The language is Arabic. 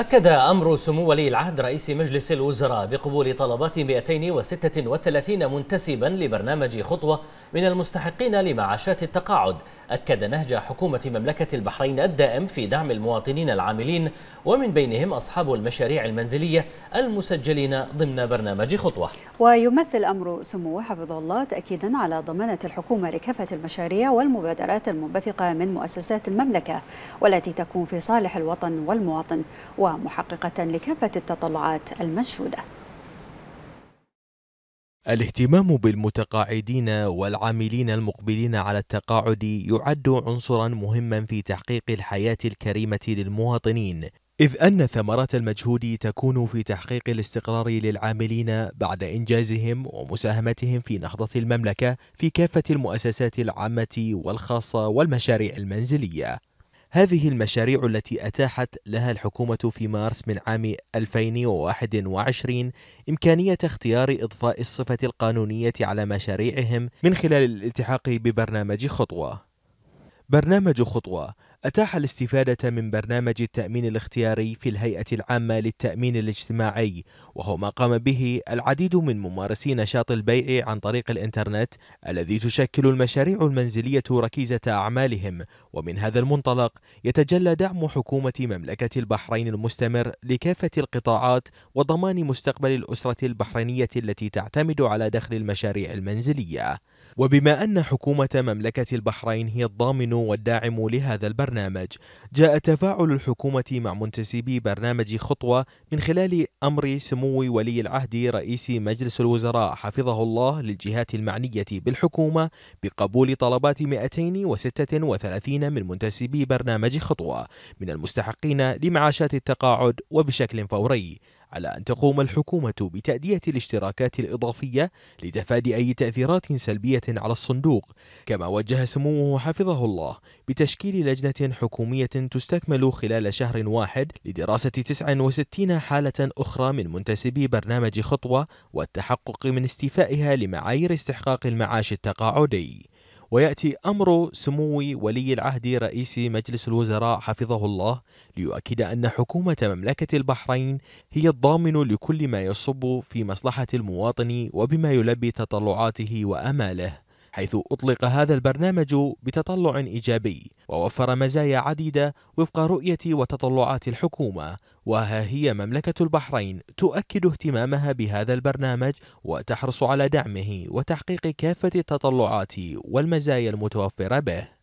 أكد أمر سمو ولي العهد رئيس مجلس الوزراء بقبول طلبات 236 منتسبا لبرنامج خطوة من المستحقين لمعاشات التقاعد أكد نهج حكومة مملكة البحرين الدائم في دعم المواطنين العاملين ومن بينهم أصحاب المشاريع المنزلية المسجلين ضمن برنامج خطوة ويمثل أمر سمو حفظه الله تأكيدا على ضمانة الحكومة لكافة المشاريع والمبادرات المنبثقة من مؤسسات المملكة والتي تكون في صالح الوطن والمواطن و ومحققة لكافة التطلعات المنشودة الاهتمام بالمتقاعدين والعاملين المقبلين على التقاعد يعد عنصرا مهما في تحقيق الحياة الكريمة للمواطنين إذ أن ثمرة المجهود تكون في تحقيق الاستقرار للعاملين بعد إنجازهم ومساهمتهم في نهضة المملكة في كافة المؤسسات العامة والخاصة والمشاريع المنزلية هذه المشاريع التي أتاحت لها الحكومة في مارس من عام 2021 إمكانية اختيار إضفاء الصفة القانونية على مشاريعهم من خلال الالتحاق ببرنامج خطوة. برنامج خطوة أتاح الاستفادة من برنامج التأمين الاختياري في الهيئة العامة للتأمين الاجتماعي وهو ما قام به العديد من ممارسي نشاط البيع عن طريق الإنترنت الذي تشكل المشاريع المنزلية ركيزة أعمالهم ومن هذا المنطلق يتجلى دعم حكومة مملكة البحرين المستمر لكافة القطاعات وضمان مستقبل الأسرة البحرينية التي تعتمد على دخل المشاريع المنزلية وبما أن حكومة مملكة البحرين هي الضامن والداعم لهذا البرنامج البرنامج جاء تفاعل الحكومة مع منتسبي برنامج خطوة من خلال أمر سمو ولي العهد رئيس مجلس الوزراء حفظه الله للجهات المعنية بالحكومة بقبول طلبات 236 من منتسبي برنامج خطوة من المستحقين لمعاشات التقاعد وبشكل فوري على أن تقوم الحكومة بتأدية الاشتراكات الإضافية لتفادي أي تأثيرات سلبية على الصندوق كما وجه سموه حفظه الله بتشكيل لجنة حكومية تستكمل خلال شهر واحد لدراسة 69 حالة أخرى من منتسبي برنامج خطوة والتحقق من استيفائها لمعايير استحقاق المعاش التقاعدي ويأتي أمر سمو ولي العهد رئيس مجلس الوزراء حفظه الله ليؤكد أن حكومة مملكة البحرين هي الضامن لكل ما يصب في مصلحة المواطن وبما يلبي تطلعاته وأماله حيث أطلق هذا البرنامج بتطلع إيجابي ووفر مزايا عديدة وفق رؤية وتطلعات الحكومة وها هي مملكة البحرين تؤكد اهتمامها بهذا البرنامج وتحرص على دعمه وتحقيق كافة التطلعات والمزايا المتوفرة به